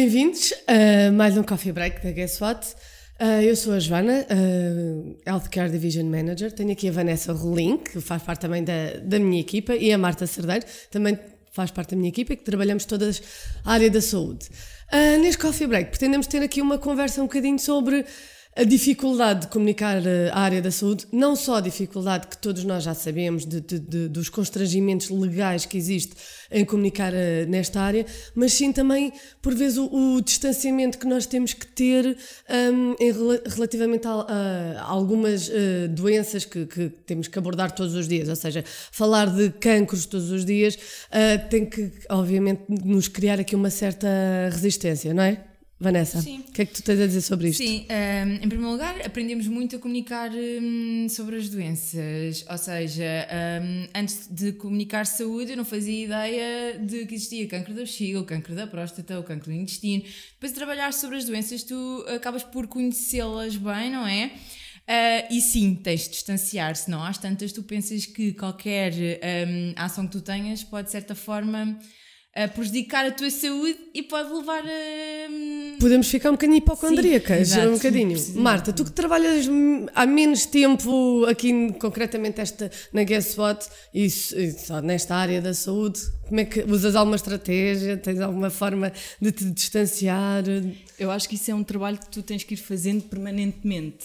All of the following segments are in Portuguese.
Bem-vindos a mais um Coffee Break da Guess What. Ah, eu sou a Joana, ah, Healthcare Division Manager. Tenho aqui a Vanessa Rolim, que faz parte também da, da minha equipa, e a Marta Cerdeiro, também faz parte da minha equipa, que trabalhamos todas a área da saúde. Ah, neste Coffee Break pretendemos ter aqui uma conversa um bocadinho sobre a dificuldade de comunicar eh, a área da saúde, não só a dificuldade que todos nós já sabemos de, de, de, dos constrangimentos legais que existe em comunicar eh, nesta área, mas sim também, por vezes, o, o distanciamento que nós temos que ter um, em, relativamente a, a algumas uh, doenças que, que, temos que abordar todos os dias. Ou seja, falar de cancros todos os dias uh, tem que, obviamente, nos criar aqui uma certa resistência, não é? Vanessa, o que é que tu tens a dizer sobre isto? Sim, um, ehm, em primeiro lugar, aprendemos muito a comunicar um, sobre as doenças. Ou seja, um, antes de comunicar saúde, eu não fazia ideia de que existia câncer da bexiga, o câncer da próstata, o câncer do intestino. Depois de trabalhar sobre as doenças, tu acabas por conhecê-las bem, não é? Uh, e sim, tens de distanciar, senão às tantas tu pensas que qualquer hum, ação que tu tenhas pode, de certa forma, a prejudicar a tua saúde e pode levar a. Hum, Podemos ficar um bocadinho hipocondríacas, um bocadinho. Marta, tu que trabalhas há menos tempo aqui, concretamente esta, na Guess What, e, e só nesta área da saúde, como é que usas alguma estratégia? Tens alguma forma de te distanciar? Eu acho que isso é um trabalho que tu tens que ir fazendo permanentemente,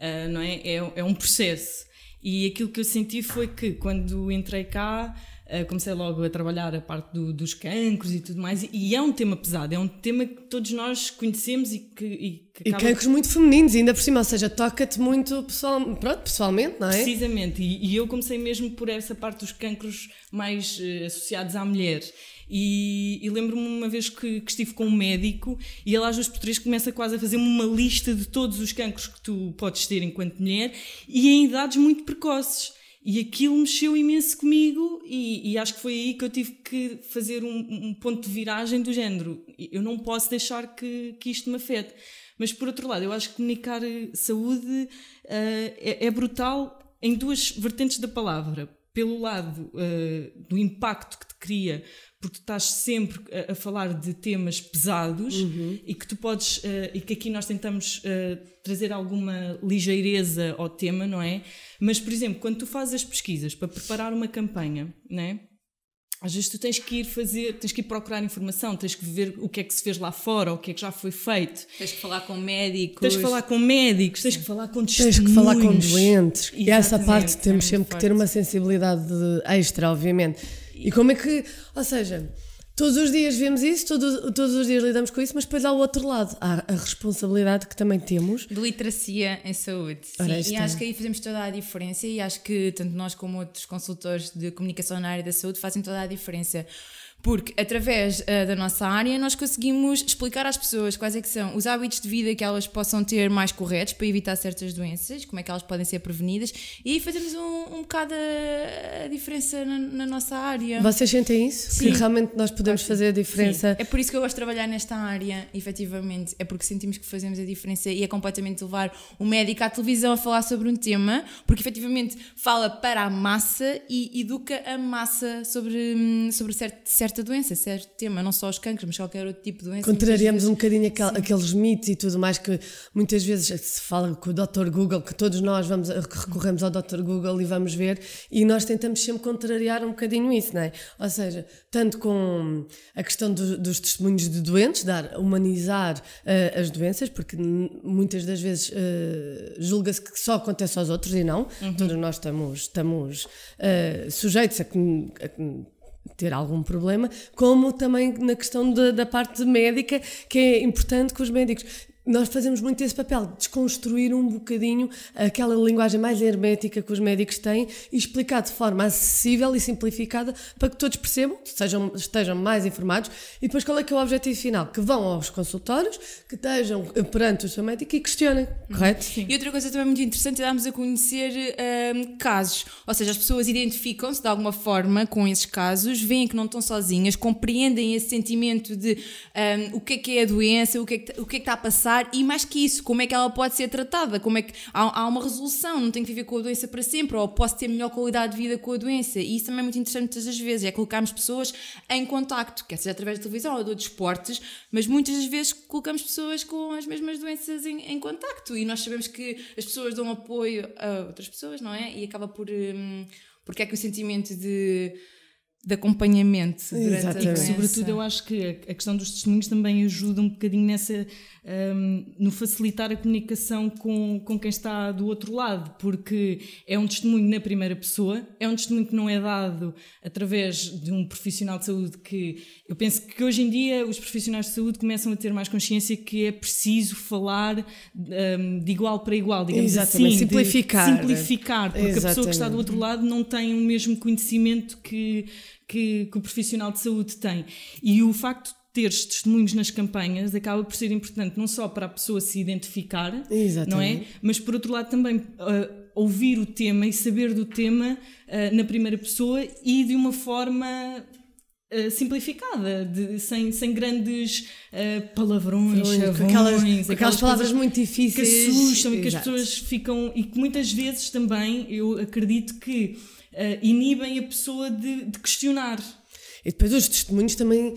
uh, não é? é? É um processo. E aquilo que eu senti foi que quando entrei cá. Eh, comecei logo a trabalhar a parte do, dos cancros e tudo mais, e, é um tema pesado, é um tema que todos nós conhecemos e que. E, que acaba... e cancros muito femininos, ainda por cima, ou seja, toca-te muito pessoal, pronto, pessoalmente, não é? Precisamente, e, e, eu comecei mesmo por essa parte dos cancros mais uh, associados à mulher. E, e lembro-me uma vez que, que, estive com um médico e ele às vezes por três começa quase a fazer uma lista de todos os cancros que tu podes ter enquanto mulher e em idades muito precoces. E aquilo mexeu imenso comigo, e, e, acho que foi aí que eu tive que fazer um, um, ponto de viragem do género. Eu não posso deixar que, que isto me afete. Mas, por outro lado, eu acho que comunicar eh, saúde uh, é, é brutal em duas vertentes da palavra pelo lado uh, do impacto que te cria, porque tu estás sempre a, a falar de temas pesados uhum. e que tu podes, uh, e que aqui nós tentamos uh, trazer alguma ligeireza ao tema, não é? Mas, por exemplo, quando tu fazes as pesquisas para preparar uma campanha, não é? às vezes tu tens que ir fazer, tens que ir procurar informação, tens que ver o que é que se fez lá fora, o que é que já foi feito. Tens que falar com médicos. Tens que falar com médicos, tens que falar com testemunhos. Tens que falar com doentes. Exatamente. E essa parte é temos é sempre forte. que ter uma sensibilidade extra, obviamente. E como é que, ou seja, Todos os dias vemos isso, todos todos os dias lidamos com isso, mas depois há o outro lado, há a responsabilidade que também temos. De literacia em saúde. Sim, e acho que aí fazemos toda a diferença e acho que tanto nós como outros consultores de comunicação na área da saúde fazem toda a diferença porque através uh, da nossa área nós conseguimos explicar às pessoas quais é que são os hábitos de vida que elas possam ter mais corretos para evitar certas doenças, como é que elas podem ser prevenidas e fazemos um, um bocado a, diferença na, na, nossa área. Vocês sentem isso? Sim. Que realmente nós podemos fazer a diferença? Sim. É por isso que eu gosto de trabalhar nesta área, efetivamente, é porque sentimos que fazemos a diferença e é completamente levar o médico à televisão a falar sobre um tema, porque efetivamente fala para a massa e educa a massa sobre, hum, sobre certo, certo certa doença, certo tema, não só os cânceres, mas qualquer outro tipo de doença. Contrariamos vezes... um bocadinho aquel, aqueles mitos e tudo mais que muitas vezes se fala com o Dr. Google, que todos nós vamos, recorremos ao Dr. Google e vamos ver, e nós tentamos sempre contrariar um bocadinho isso, não é? Ou seja, tanto com a questão do, dos testemunhos de doentes, dar, humanizar uh, as doenças, porque muitas das vezes uh, julga-se que só acontece aos outros e não, uhum. todos nós estamos, estamos uh, sujeitos a que, a que ter algum problema, como também na questão de, da parte médica, que é importante que os médicos nós fazemos muito esse papel, desconstruir um bocadinho aquela linguagem mais hermética que os médicos têm e explicar de forma acessível e simplificada para que todos percebam, sejam, estejam mais informados e depois qual é que é o objetivo final? Que vão aos consultórios, que estejam perante o seu médico e questionem, uhum. correto? Sim. E outra coisa também muito interessante é darmos a conhecer um, casos, ou seja, as pessoas identificam-se de alguma forma com esses casos, veem que não estão sozinhas, compreendem esse sentimento de um, o que é que é a doença, o que é que, o que, é que está a passar tratar e mais que isso, como é que ela pode ser tratada, como é que há, há uma resolução, não tenho que viver com a doença para sempre ou posso ter melhor qualidade de vida com a doença e isso também é muito interessante muitas das vezes, é colocarmos pessoas em contacto, quer seja através da televisão ou de outros esportes, mas muitas das vezes colocamos pessoas com as mesmas doenças em, em contacto e nós sabemos que as pessoas dão apoio a outras pessoas, não é? E acaba por... Hum, porque é que o sentimento de de acompanhamento durante a E sobretudo eu acho que a questão dos testemunhos também ajuda um bocadinho nessa um, no facilitar a comunicação com, com quem está do outro lado, porque é um testemunho na primeira pessoa, é um testemunho que não é dado através de um profissional de saúde que eu penso que hoje em dia os profissionais de saúde começam a ter mais consciência que é preciso falar um, de igual para igual, digamos Exatamente. assim, simplificar, simplificar, porque Exatamente. a pessoa que está do outro lado não tem o mesmo conhecimento que que, que o profissional de saúde tem. E o facto de teres testemunhos nas campanhas acaba por ser importante não só para a pessoa se identificar, Exatamente. não é? Mas por outro lado também uh, ouvir o tema e saber do tema uh, na primeira pessoa e de uma forma uh, simplificada, de, sem, sem grandes palavrões, chavões, aquelas, aquelas, aquelas, palavras muito difíceis que assustam Exato. e que as pessoas ficam e que muitas vezes também eu acredito que uh, inibem a pessoa de, de, questionar. E depois os testemunhos também, uh,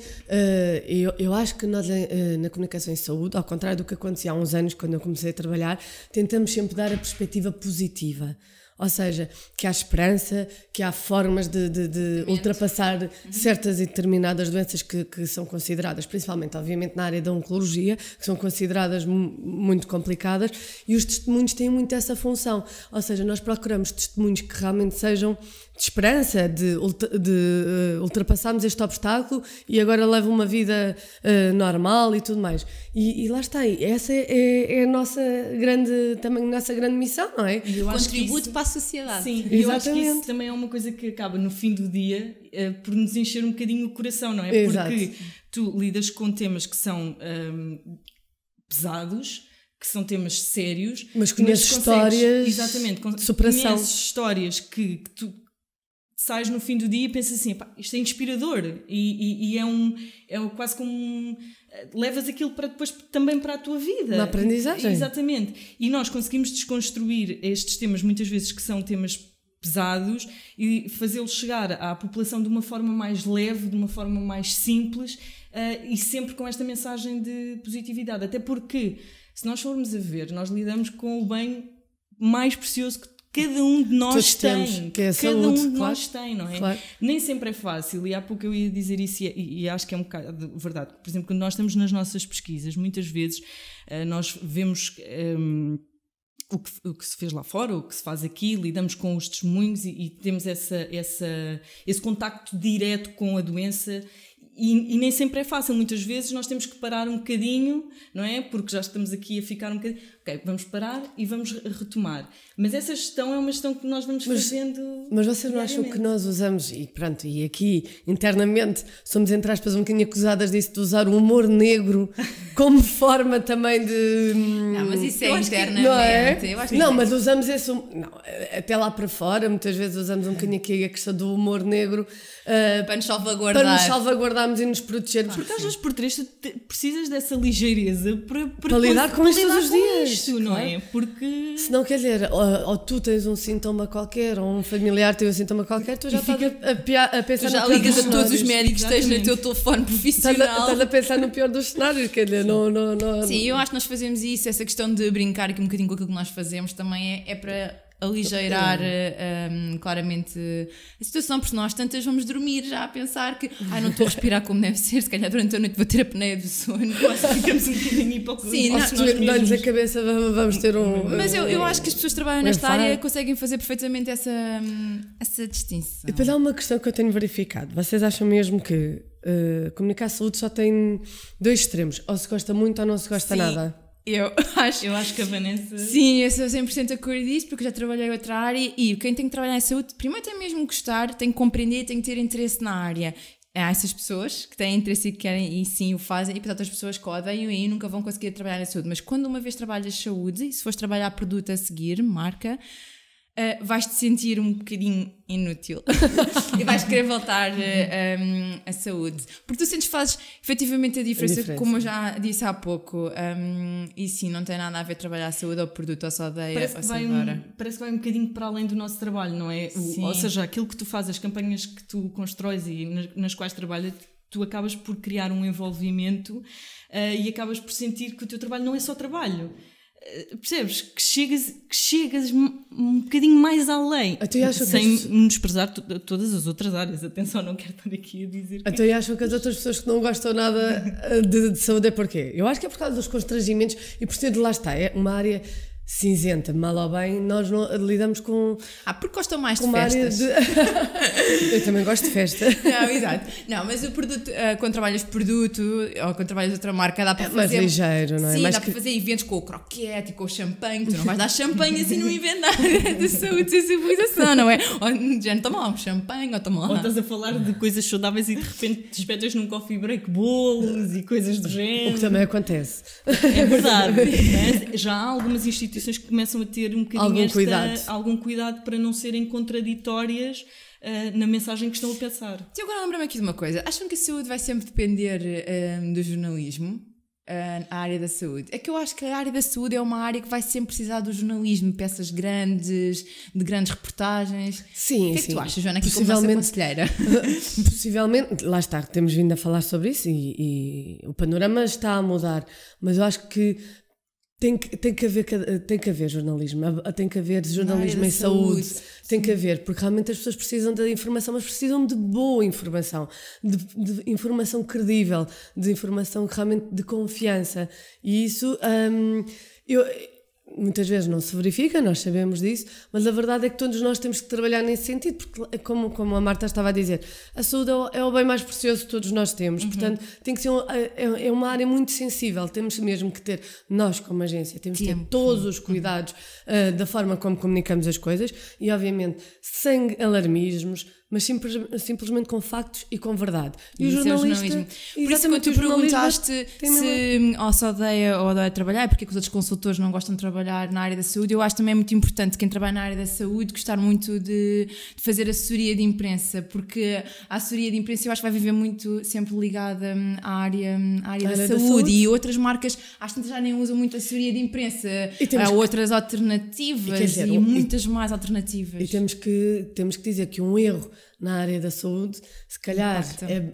eu, eu acho que nós uh, na comunicação em saúde, ao contrário do que acontecia há uns anos quando eu comecei a trabalhar, tentamos sempre dar a perspectiva positiva. Ou seja, que há esperança, que há formas de, de, de ultrapassar uhum. certas e determinadas doenças que, que, são consideradas, principalmente, obviamente, na área da oncologia, que são consideradas muito complicadas, e os testemunhos têm muito essa função. Ou seja, nós procuramos testemunhos que realmente sejam de esperança, de, de uh, ultrapassarmos este obstáculo e agora levo uma vida uh, normal e tudo mais. E, e lá está, aí essa é, é, é, a nossa grande, também nossa grande missão, não é? Contributo isso, para a sociedade. Sim, Exatamente. eu acho que isso também é uma coisa que acaba no fim do dia uh, por nos encher um bocadinho o coração, não é? Exato. Porque tu lidas com temas que são um, ehm, pesados, que são temas sérios, mas conheces mas histórias exatamente, de superação. Conheces histórias que, que, tu, sais no fim do dia e pensas assim, isto é inspirador e, e, e é um é quase como um, eh, levas aquilo para depois também para a tua vida. Na aprendizagem. Exatamente. E nós conseguimos desconstruir estes temas muitas vezes que são temas pesados e fazê-los chegar à população de uma forma mais leve, de uma forma mais simples uh, e sempre com esta mensagem de positividade. Até porque se nós formos a ver, nós lidamos com o bem mais precioso que Cada um de nós Todos tem, temos, que é cada saúde, um de claro, nós tem, não é? Claro. Nem sempre é fácil, e há pouco eu ia dizer isso, e, e acho que é um bocado verdade. Por exemplo, quando nós estamos nas nossas pesquisas, muitas vezes uh, nós vemos. Um, ehm, o que, o que, se fez lá fora, o que se faz aqui, lidamos com os testemunhos e, e temos essa, essa, esse contacto direto com a doença. E, e, nem sempre é fácil, muitas vezes nós temos que parar um bocadinho, não é? Porque já estamos aqui a ficar um bocadinho vamos parar e vamos retomar. Mas essa gestão é uma gestão que nós vamos mas, fazendo. Mas vocês não acham que nós usamos, e pronto, e aqui internamente somos, entre aspas, um bocadinho acusadas disso de usar o humor negro como forma também de. Hum, não, mas isso é internamente. não, é? não é? É mas usamos esse. Hum, não, até lá para fora, muitas vezes usamos um bocadinho aqui a questão do humor negro uh, para nos salvaguardar. Para nos salvaguardarmos e nos protegermos. Porque às vezes por triste precisas dessa ligeireza para, para, para lidar com, com isto todos os dias contexto, não é? é? Porque. Se não, quer dizer, ou, ou, tu tens um sintoma qualquer, ou um familiar tem um sintoma qualquer, tu já fica, estás a, a, pensar Tu já ligas a todos os médicos, tens no teu telefone profissional. Estás a, estás a pensar no pior dos cenários, quer dizer, não, não, não. Sim, não. eu acho que nós fazemos isso, essa questão de brincar aqui um bocadinho com aquilo que nós fazemos também é, é para aligeirar eh, um, claramente a situação, porque nós tantas vamos dormir já a pensar que ai, não estou a respirar como deve ser, se calhar durante a noite vou ter a pneia do sono. ficamos um bocadinho hipocritas. Sim, não nos a cabeça, vamos ter um. Mas eu, eu acho que as pessoas que trabalham nesta área conseguem fazer perfeitamente essa, essa distinção. E depois há uma questão que eu tenho verificado. Vocês acham mesmo que uh, comunicar saúde só tem dois extremos? Ou se gosta muito ou não se gosta Sim. nada? Eu acho. Eu acho que a Vanessa. Sim, eu sou 100% a cor disso, porque já trabalhei outra área e quem tem que trabalhar em saúde, primeiro tem mesmo gostar, tem que compreender, tem que ter interesse na área. Há essas pessoas que têm interesse e que querem e sim o fazem, e para outras pessoas que odeiam e nunca vão conseguir trabalhar em saúde. Mas quando uma vez trabalhas saúde, e se fores trabalhar produto a seguir, marca, uh, eh, vais te sentir um bocadinho inútil e vais querer voltar uh, eh, um, ehm, à saúde. Porque tu sentes que fazes efetivamente a diferença, a diferença, como eu já disse há pouco. Um, ehm, e sim, não tem nada a ver trabalhar a saúde ou produto ou só ideia parece que um, Parece que vai um bocadinho para além do nosso trabalho, não é? O, ou seja, aquilo que tu fazes, as campanhas que tu constróis e nas, nas quais trabalhas, tu acabas por criar um envolvimento uh, e acabas por sentir que o teu trabalho não é só trabalho. Eh, percebes? Que chegas, que chegas um bocadinho mais além. Até sem que... desprezar todas as outras áreas. Atenção, não quero estar aqui a dizer. Até que... acham que as outras pessoas que não gostam nada eh, de, de saúde é porquê? Eu acho que é por causa dos constrangimentos e por ser de lá está. É uma área cinzenta, mal ou bem, nós não, lidamos com. Ah, porque gostam mais de festas. De... eu também gosto de festa. Não, exato. Não, mas o produto, ah, quando trabalhas produto ou quando trabalhas outra marca, dá é para é fazer. Mais ligeiro, não é? Sim, mais dá que... para fazer eventos com o croquete e com o champanhe. Tu não vais dar champanhe assim num evento de saúde e civilização, não é? Ou, gente, toma lá um champanhe ou toma lá. Ou estás a falar de coisas saudáveis e de repente te espetas num coffee break bolos e coisas do género. O que também acontece. É verdade. mas já há algumas instituições instituições que começam a ter um bocadinho algum, esta, cuidado. algum cuidado para não serem contraditórias uh, na mensagem que estão a pensar. E agora lembro-me aqui de uma coisa. Acham que a saúde vai sempre depender um, ehm, do jornalismo? Ehm, a área da saúde. É que eu acho que a área da saúde é uma área que vai sempre precisar do jornalismo, peças grandes, de grandes reportagens. Sim, O que é que tu achas, Joana, que possivelmente, como Possivelmente, lá está, temos vindo a falar sobre isso e, e o panorama está a mudar, mas eu acho que tem que, tem, que haver, tem que haver jornalismo, tem que haver jornalismo é em saúde, saúde, tem que haver, porque realmente as pessoas precisam da informação, mas precisam de boa informação, de, de informação credível, de informação realmente de confiança. E isso, hum, eu, muitas vezes não se verifica, nós sabemos disso, mas a verdade é que todos nós temos que trabalhar nesse sentido, porque, é como, como a Marta estava a dizer, a saúde é, é o bem mais precioso que todos nós temos, uhum. portanto, tem que ser um, é, é, é uma área muito sensível, temos mesmo que ter, nós como agência, temos que ter todos os uhum. cuidados uh, da forma como comunicamos as coisas e, obviamente, sem alarmismos, mas simples, simplesmente com factos e com verdade. E, o é jornalismo É Por isso, é quando tu perguntaste se ou se odeia ou odeia trabalhar, porque é os outros consultores não gostam de trabalhar na área da saúde, eu acho também muito importante quem trabalha na área da saúde gostar muito de, de fazer assessoria de imprensa, porque a assessoria de imprensa eu acho que vai viver muito sempre ligada hum, hum, à área, à área, da, área saúde, da, saúde, e outras marcas, acho que já nem usam muito a assessoria de imprensa. Há outras alternativas e, dizer, e muitas mais alternativas. E temos que, temos que dizer que um erro na área da saúde, se calhar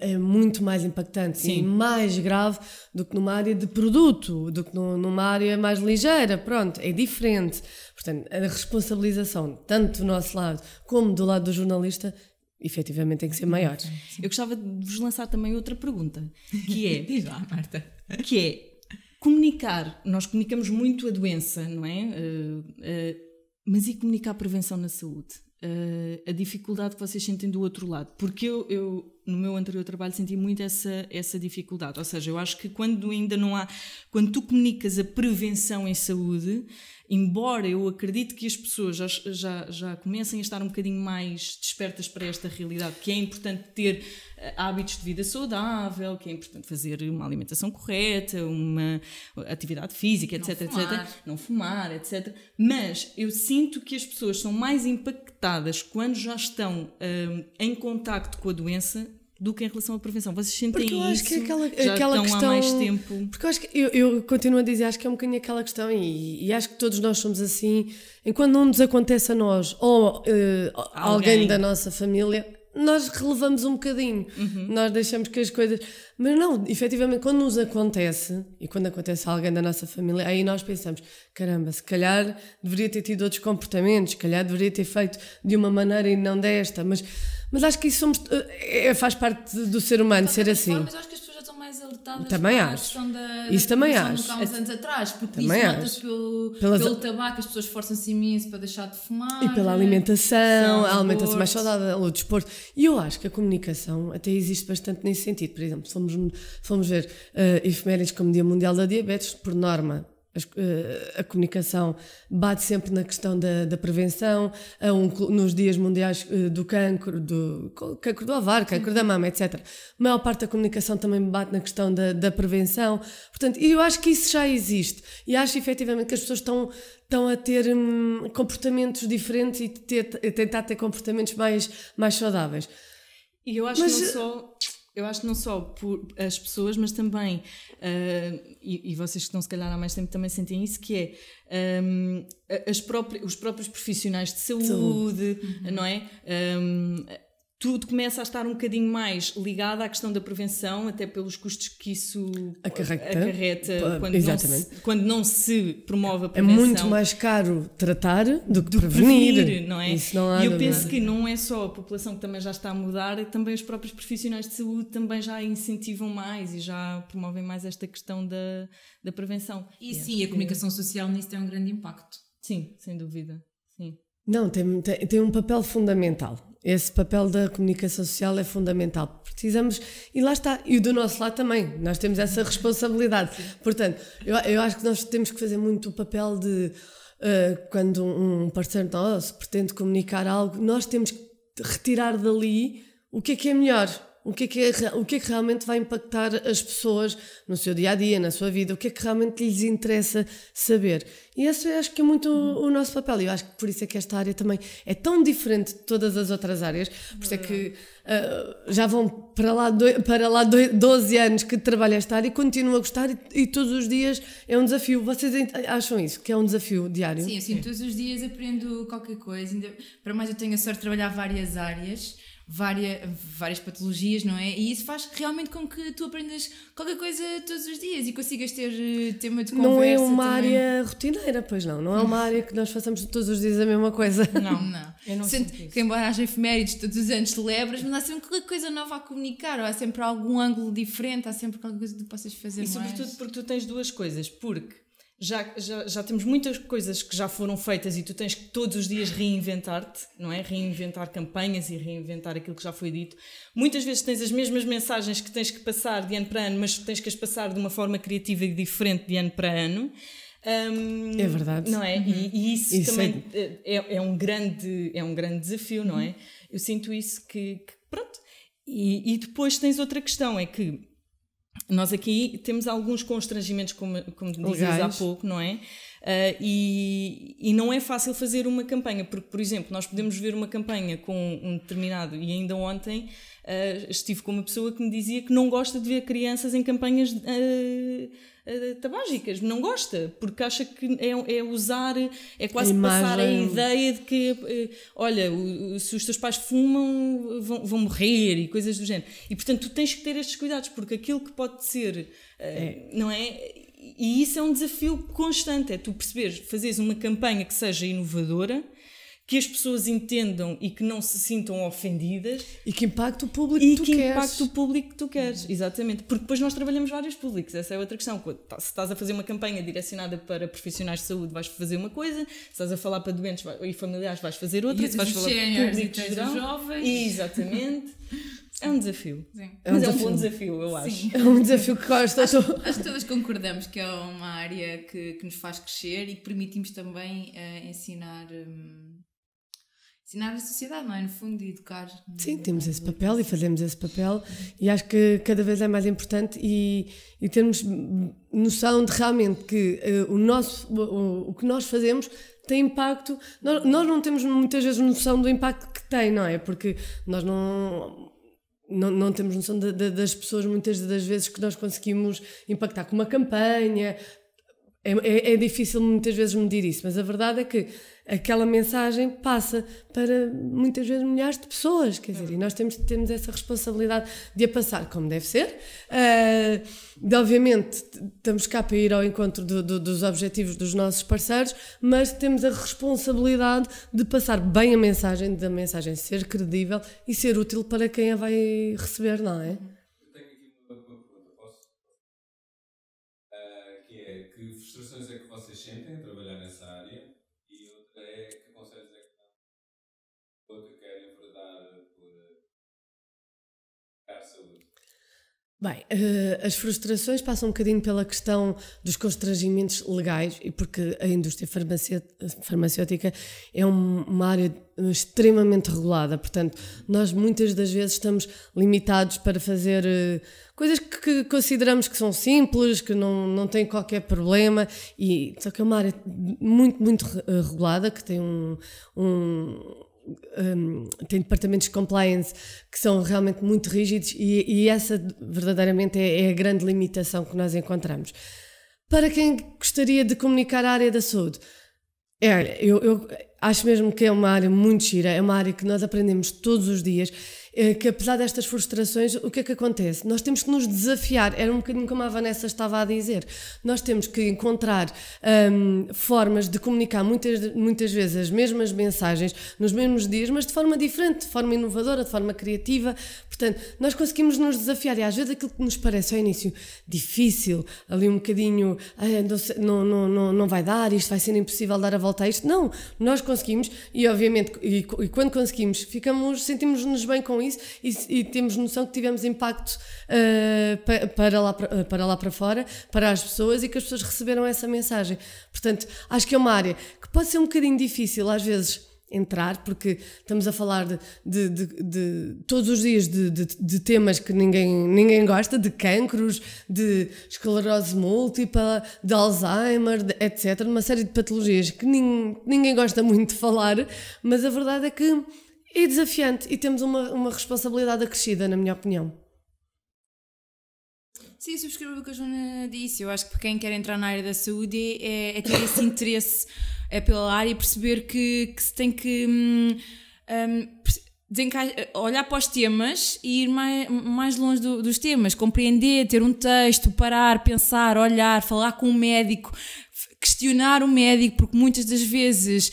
é, é, muito mais impactante Sim. e mais grave do que numa área de produto, do que numa área mais ligeira. Pronto, é diferente. Portanto, a responsabilização, tanto do nosso lado como do lado do jornalista, efetivamente tem que ser maior. Eu gostava de vos lançar também outra pergunta, que é. Diz lá, Marta. Que é. Comunicar, nós comunicamos muito a doença, não é? Uh, uh, mas e comunicar a prevenção na saúde? uh, a dificuldade que vocês sentem do outro lado. Porque eu, eu, no meu anterior trabalho, senti muito essa, essa dificuldade. Ou seja, eu acho que quando ainda não há. Quando tu comunicas a prevenção em saúde embora eu acredite que as pessoas já, já, já comecem a estar um bocadinho mais despertas para esta realidade, que é importante ter eh, hábitos de vida saudável, que é importante fazer uma alimentação correta, uma atividade física, etc, não etc, não fumar, etc. Mas eu sinto que as pessoas são mais impactadas quando já estão um, em contacto com a doença do que em relação à prevenção. Vocês sentem porque eu acho isso? Que é aquela, já aquela estão questão, há mais tempo? Porque eu acho que eu, eu, continuo a dizer, acho que é um bocadinho aquela questão, e, e, acho que todos nós somos assim, enquanto não nos acontece a nós ou uh, alguém. alguém da nossa família, nós relevamos um bocadinho, uhum. nós deixamos que as coisas. Mas não, efetivamente, quando nos acontece, e quando acontece a alguém da nossa família, aí nós pensamos: caramba, se calhar deveria ter tido outros comportamentos, se calhar deveria ter feito de uma maneira e não desta, mas mas acho que isso somos, eh, é, faz parte do ser humano, ser assim. Forma, mas acho que as pessoas já estão mais alertadas também para acho. a da, isso da também acho. há uns anos atrás, porque também isso pelo, Pelas... pelo tabaco, as pessoas forçam-se imenso para deixar de fumar. E pela alimentação, a alimentação mais saudável, o desporto. E eu acho que a comunicação até existe bastante nesse sentido. Por exemplo, fomos, fomos ver uh, efemérides como Dia Mundial da Diabetes, por norma eh, a comunicação bate sempre na questão da, da prevenção, um, nos dias mundiais eh, do cancro, do cancro do ovar cancro da mama, etc. A maior parte da comunicação também bate na questão da, da prevenção. Portanto, eu acho que isso já existe e acho efetivamente que as pessoas estão, estão a ter hum, comportamentos diferentes e ter, a tentar ter comportamentos mais, mais saudáveis. E eu acho Mas, que não eh, sou eu acho que não só por as pessoas, mas também, uh, e, e, vocês que estão se calhar há mais tempo também sentem isso, que é um, as próprias, os próprios profissionais de saúde, uhum. não é? Um, tudo começa a estar um bocadinho mais ligado à questão da prevenção, até pelos custos que isso acarreta, acarreta quando, não se, quando, não se, promove a prevenção. É muito mais caro tratar do que do prevenir, prevenir, não é? Isso não há, e eu penso nada. que não é só a população que também já está a mudar, é também os próprios profissionais de saúde também já incentivam mais e já promovem mais esta questão da, da prevenção. E, e sim, a comunicação social nisso tem é um grande impacto. Sim, sem dúvida. Sim. Não, tem, tem, tem um papel fundamental. Esse papel da comunicação social é fundamental. Precisamos, e lá está, e do nosso lado também, nós temos essa responsabilidade. Portanto, eu, eu acho que nós temos que fazer muito o papel de uh, quando um, um parceiro nosso pretende comunicar algo, nós temos que retirar dali o que é que é melhor o que, é que é, o que é que realmente vai impactar as pessoas no seu dia a dia, na sua vida, o que é que realmente lhes interessa saber. E esse acho que é muito o, o nosso papel. E eu acho que por isso é que esta área também é tão diferente de todas as outras áreas. Por isso é que uh, já vão para lá, do, para lá do, 12 anos que trabalho esta área e continuo a gostar e, e, todos os dias é um desafio. Vocês acham isso? Que é um desafio diário? Sim, assim, todos os dias aprendo qualquer coisa. Ainda, para mais eu tenho a sorte de trabalhar várias áreas várias, várias patologias, não é? E isso faz realmente com que tu aprendas qualquer coisa todos os dias e consigas ter eh, tema de conversa. Não é uma também. área rotineira, pois não. Não é uma área que nós façamos todos os dias a mesma coisa. Não, não. Eu não Sente que, embora haja efemérides todos os anos, celebras, mas há sempre qualquer coisa nova a comunicar, ou há sempre algum ângulo diferente, há sempre qualquer coisa que tu possas fazer. E mais. sobretudo porque tu tens duas coisas, porque já, já, já temos muitas coisas que já foram feitas e tu tens que todos os dias reinventar-te, não é? Reinventar campanhas e reinventar aquilo que já foi dito. Muitas vezes tens as mesmas mensagens que tens que passar de ano para ano, mas tens que as passar de uma forma criativa e diferente de ano para ano. Um, é verdade. Não é? Uhum. E, e, isso, isso é também é... É, é... um grande, é um grande desafio, uhum. não é? Uhum. Eu sinto isso que, que pronto. E, e depois tens outra questão, é que nós aqui temos alguns constrangimentos, como, como dizias há pouco, não é? Uh, e, e não é fácil fazer uma campanha, porque, por exemplo, nós podemos ver uma campanha com um determinado, e ainda ontem uh, estive com uma pessoa que me dizia que não gosta de ver crianças em campanhas. Uh, uh, tabágicas, não gosta, porque acha que é, é usar, é quase a passar a ideia de que, uh, olha, se os teus pais fumam, vão, vão, morrer e coisas do género. E portanto, tu tens que ter estes cuidados, porque aquilo que pode ser, uh, é. não é? E isso é um desafio constante, é tu perceberes, fazeres uma campanha que seja inovadora, que as pessoas entendam e que não se sintam ofendidas. E que impacte o público que tu que queres. E que impacte o público que tu queres, exatamente. Porque depois nós trabalhamos vários públicos, essa é outra questão. Tá, se estás a fazer uma campanha direcionada para profissionais de saúde, vais fazer uma coisa. Se estás a falar para doentes e familiares, vais fazer outra. E se vais falar para público geral, jovens. Exatamente. É um desafio. Sim. Mas é um, é um bom desafio, eu acho. Sim. É um desafio que gosto. Acho, acho que todas concordamos que é uma área que, que nos faz crescer e que permitimos também uh, ensinar... Um, ensinar a sociedade, não é? No fundo, educar. Sim, temos esse papel e fazemos esse papel e acho que cada vez é mais importante e, e termos noção de realmente que uh, o, nosso, o, o, que nós fazemos tem impacto. Nós, nós não temos muitas vezes noção do impacto que tem, não é? Porque nós não. Não, não, temos noção de, de, das pessoas muitas das vezes que nós conseguimos impactar com uma campanha. É, é, é, difícil muitas vezes medir isso, mas a verdade é que aquela mensagem passa para muitas vezes milhares de pessoas, quer dizer, e nós temos, temos essa responsabilidade de a passar como deve ser. Uh, de, obviamente, estamos cá para ir ao encontro do, do, dos objetivos dos nossos parceiros, mas temos a responsabilidade de passar bem a mensagem, da mensagem ser credível e ser útil para quem a vai receber, não é? Eh, que é, que frustrações é que vocês sentem a trabalhar nessa área é que conselhos é que dão? Ou que querem enverdar por uh, saúde? Bem, eh, as frustrações passam um bocadinho pela questão dos constrangimentos legais e porque a indústria farmacêutica é uma área extremamente regulada, portanto, nós muitas das vezes estamos limitados para fazer eh, coisas que, consideramos que são simples, que não, não têm qualquer problema, e só que é uma área muito, muito eh, regulada, que tem um, um um, tem departamentos de compliance que são realmente muito rígidos e, e essa verdadeiramente é, é, a grande limitação que nós encontramos. Para quem gostaria de comunicar a área da saúde, é, eu, eu acho mesmo que é uma área muito gira, é uma área que nós aprendemos todos os dias eh, que apesar destas frustrações, o que é que acontece? Nós temos que nos desafiar, era um bocadinho como a Vanessa estava a dizer, nós temos que encontrar um, formas de comunicar muitas, muitas vezes as mesmas mensagens nos mesmos dias, mas de forma diferente, de forma inovadora, de forma criativa. Portanto, nós conseguimos nos desafiar e às vezes aquilo que nos parece ao início difícil, ali um bocadinho, ah, não, não, não, não vai dar, isto vai ser impossível dar a volta a isto. Não, nós conseguimos e obviamente, e, e quando conseguimos, ficamos, sentimos-nos bem com isso isso e, e temos noção que tivemos impacto uh, para, lá, eh, para lá para fora, para as pessoas e que as pessoas receberam essa mensagem. Portanto, acho que é uma área que pode ser um bocadinho difícil às vezes entrar, porque estamos a falar de, de, de, de todos os dias de, temas que ninguém, ninguém gosta, de cancros, de esclerose múltipla, de Alzheimer, etc., uma série de patologias que ninguém ninguém gosta muito de falar, mas a verdade é que é desafiante e temos uma, uma responsabilidade acrescida, na minha opinião. Sim, subscrevo o que a Joana disse. Eu acho que para quem quer entrar na área da saúde é, é ter esse interesse é pela área e perceber que, que se tem que hum, hum, olhar para os temas e ir mais, mais longe do, dos temas, compreender, ter um texto, parar, pensar, olhar, falar com um médico, questionar o médico, porque muitas das vezes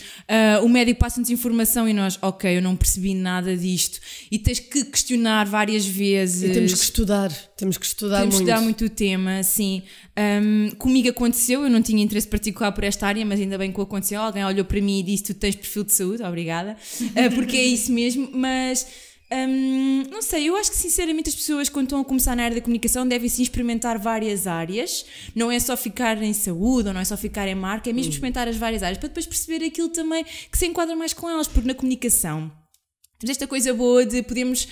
uh, o médico passa-nos informação e nós, ok, eu não percebi nada disto. E tens que questionar várias vezes. E temos que estudar, temos que estudar temos muito. Temos que estudar muito o tema, sim. Um, comigo aconteceu, eu não tinha interesse particular por esta área, mas ainda bem que aconteceu. Alguém olhou para mim e disse, tu tens perfil de saúde, obrigada. Uh, porque é isso mesmo, mas Hum, não sei, eu acho que sinceramente as pessoas quando estão a começar na área da comunicação devem se experimentar várias áreas, não é só ficar em saúde ou não é só ficar em marca, é mesmo experimentar as várias áreas para depois perceber aquilo também que se enquadra mais com elas, porque na comunicação temos esta coisa boa de podermos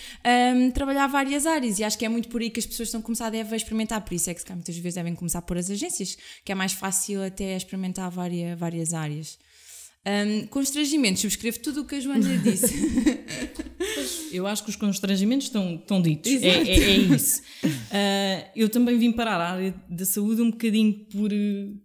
um, trabalhar várias áreas e acho que é muito por aí que as pessoas estão a começar a experimentar, por isso é que muitas vezes devem começar por as agências, que é mais fácil até experimentar várias, várias áreas. Um, constrangimentos, subscrevo tudo o que a Joana disse. Eu acho que os constrangimentos estão, estão ditos. É, é, é, isso. Uh, eu também vim parar à área da saúde um bocadinho por.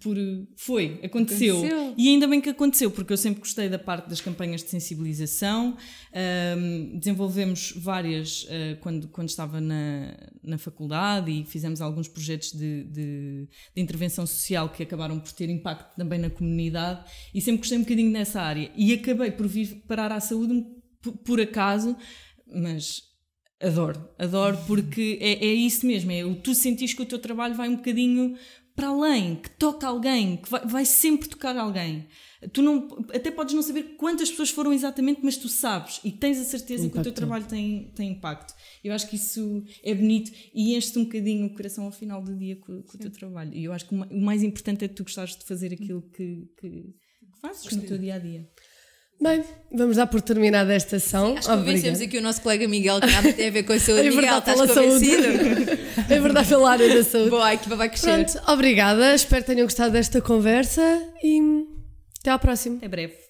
por foi, aconteceu. aconteceu. E ainda bem que aconteceu, porque eu sempre gostei da parte das campanhas de sensibilização. Uh, desenvolvemos várias uh, quando, quando estava na, na faculdade e fizemos alguns projetos de, de, de intervenção social que acabaram por ter impacto também na comunidade. E sempre gostei um bocadinho nessa área. E acabei por vir parar à saúde por acaso mas adoro, adoro porque é, é isso mesmo, é o tu sentires que o teu trabalho vai um bocadinho para além, que toca alguém, que vai, vai, sempre tocar alguém. Tu não, até podes não saber quantas pessoas foram exatamente, mas tu sabes e tens a certeza impacto. que o teu trabalho tem, tem impacto. Eu acho que isso é bonito e enche-te um bocadinho o coração ao final do dia com, com o teu trabalho. E eu acho que o mais importante é que tu gostares de fazer aquilo que, que, que fazes no teu dia a dia. Bem, vamos dar por terminada esta sessão. Sim, acho que Obrigada. convencemos aqui o nosso colega Miguel que nada tem a ver com a saúde. é Miguel, estás convencido? Saúde. é verdade, pela área da saúde. Boa, a equipa vai crescer. Pronto, obrigada. Espero que tenham gostado desta conversa e até à próxima. Até breve.